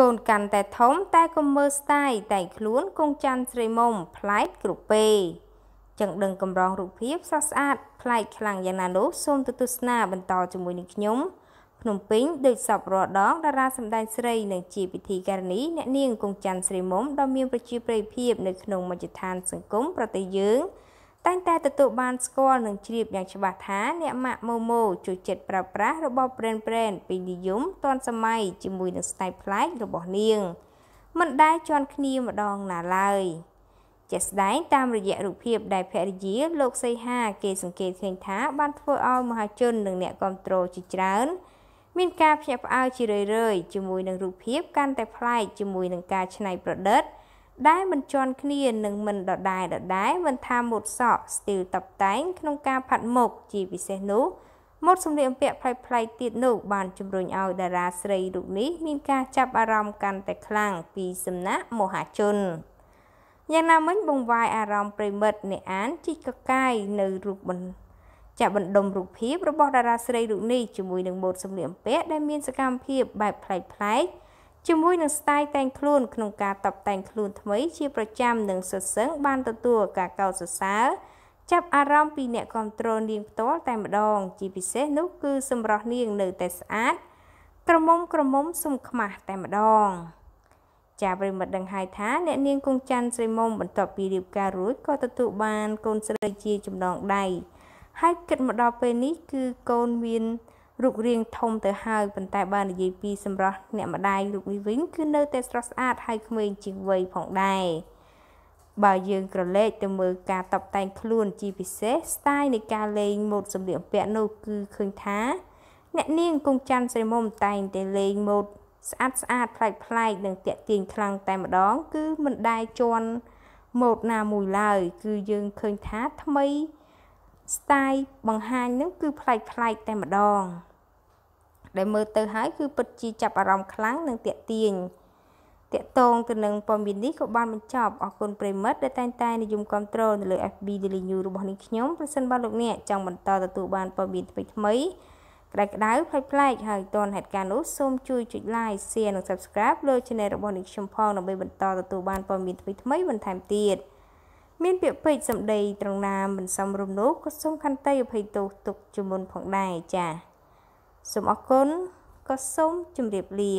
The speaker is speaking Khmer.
កូនកាន់តែធំតែកុំមើលស្ដាយតែខ្លួនកងច័ន្ទស្រីមុំផ្លែកគ្រប់ពេចឹងដឹងកម្រងរូបភាពស្អាតស្អាតផ្លែកខ្លាំងយ៉ាងណានោះសូមទស្សនាបន្តជាមួយនឹងខ្ញុំភ្នំពេញដូចសពរាល់ដងតារាសម្ដែងស្រីនិងជាពិធីការនីអ្នកនាងកងច័ន្ទស្រីមុំដ៏មានប្រជាប្រិយភាពនៅក្នុងមជ្ឈដ្ឋានសង្គមប្រទេសយើង។តែងតែទទួលបានស្គាល់និងជ្រាបយ៉ាងច្បាស់ថាអ្នកម៉ាក់ម៉ូម៉ូជួយចិត្តប្រើប្រាស់របស់ brand brand ពេញនិយមទាន់សម័យជាមួយនឹងស្ទាយប្លែករបស់នាង មិនដែលជន់គ្នាម្ដងណាឡើយជាក់ស្ដែងតាមរយៈរូបភាពដែលភរិយាលោកសីហាគេសង្កេតឃើញថាបានធ្វើឲ្យមហាជននិងអ្នកគ្រប់គ្រងជាច្រើន មានការភ្ញាក់ផ្អើលជារឿយៗជាមួយនឹងរូបភាពកាន់តែប្លែកជាមួយនឹងការច្នៃប្រឌិតដែលមិនជន់គ្នានឹងមិនដដែលដដែលមិនថាម៉ូតសក់ស្ទីលតបតែងក្នុងការផាត់មុខជាពិសេសនោះម៉ូតសម្លៀកបំពាក់ប្លែកៗទៀតនោះបានជំរុញឲ្យ តារាស្រីរូបនេះមានការចាប់អារម្មណ៍កាន់តែខ្លាំងពីសំណាក់មហាជនយ៉ាងណាមិញបង្វែរអារម្មណ៍ប្រិមិត្តអ្នកអានជីកកកាយនៅរូបបន្ចាក់បណ្ដុំរូបភាពរបស់តារាស្រីរូបនេះជាមួយនឹងម៉ូតសម្លៀកបំពាក់ដែលមានសកម្មភាពបែបប្លែកៗជាមួយនឹងស្ទាយតែងខ្លួនក្នុងការតបតែងខ្លួនថ្មីជាប្រចាំនិងសរសើងបានទទួលការកោតសរសើរចាប់អារម្មណ៍ពីអ្នកគ្រប់គ្រងនាងផ្ទាល់តែម្ដងជាពិសេសនោះគឺសម្រស់នាងនៅតែស្អាតក្រមុំក្រមុំសុំខ្មាស់តែម្ដង ចាប្រិមិត្តដឹងហើយថាអ្នកនាងគង់ច័ន្ទស្រីមុំបន្ទាប់ពីរៀបការរួចក៏ទទួលបានកូនស្រីជាចំណងដៃហើយគិតមកដល់ពេលនេះគឺកូនមានរូបរាងធំទៅហើយប៉ុន្តែបើនិយាយពីសម្រស់អ្នកម្ដាយរូបនេះវិញគឺនៅតែស្រស់ស្អាតហើយក្មេងជាងវ័យផងដែរបើយើងក្រឡេកទៅមើលការតបតែងខ្លួនជាពិសេសស្ទាយនៃការលេងម៉ូដសម្លៀកបំពាក់នោះគឺឃើញថា អ្នកនាងគង់ច័ន្ទស្រីមុំតែងតែលេងម៉ូដស្អាតស្អាតប្លែកប្លែកនិងតាក់ទាញខ្លាំងតែម្ដង គឺមិនដែលជន់ម៉ូដណាមួយឡើយគឺយើងឃើញថាថ្មី style បង្ហាញនឹងគឺប្លែកប្លែកតែម្ដងដែលមើលទៅហើយគឺពិតជាចាប់អារម្មណ៍ខ្លាំងនិងទាក់ទាញតាក់ទងទៅនឹងព័ត៌មាននេះក៏បានបញ្ចប់អរគុណប្រិមិត្តដែលតែងតែនិយមគ្រប់គ្រងនៅលើ FB Daily News របស់នាងខ្ញុំប្រសិនបើលោកអ្នកចង់បន្តទទួលបានព័ត៌មានថ្មីៗក្តៅក្តៅផ្លែកផ្លែកហើយតនហេតុការណ៍នោះសូមជួយចុច Like Share និង Subscribe លើ Channel របស់នាងខ្ញុំផងដើម្បីបន្តទទួលបានព័ត៌មានថ្មីៗបន្ថែមទៀតមានពាក្យពេចន៍សម្ដីត្រង់ណាមិនសមរម្យនោះក៏សូមខន្តីអភ័យទោសទុកជាមុនផងដែរចា៎សូមអរគុណក៏សូមជម្រាបលា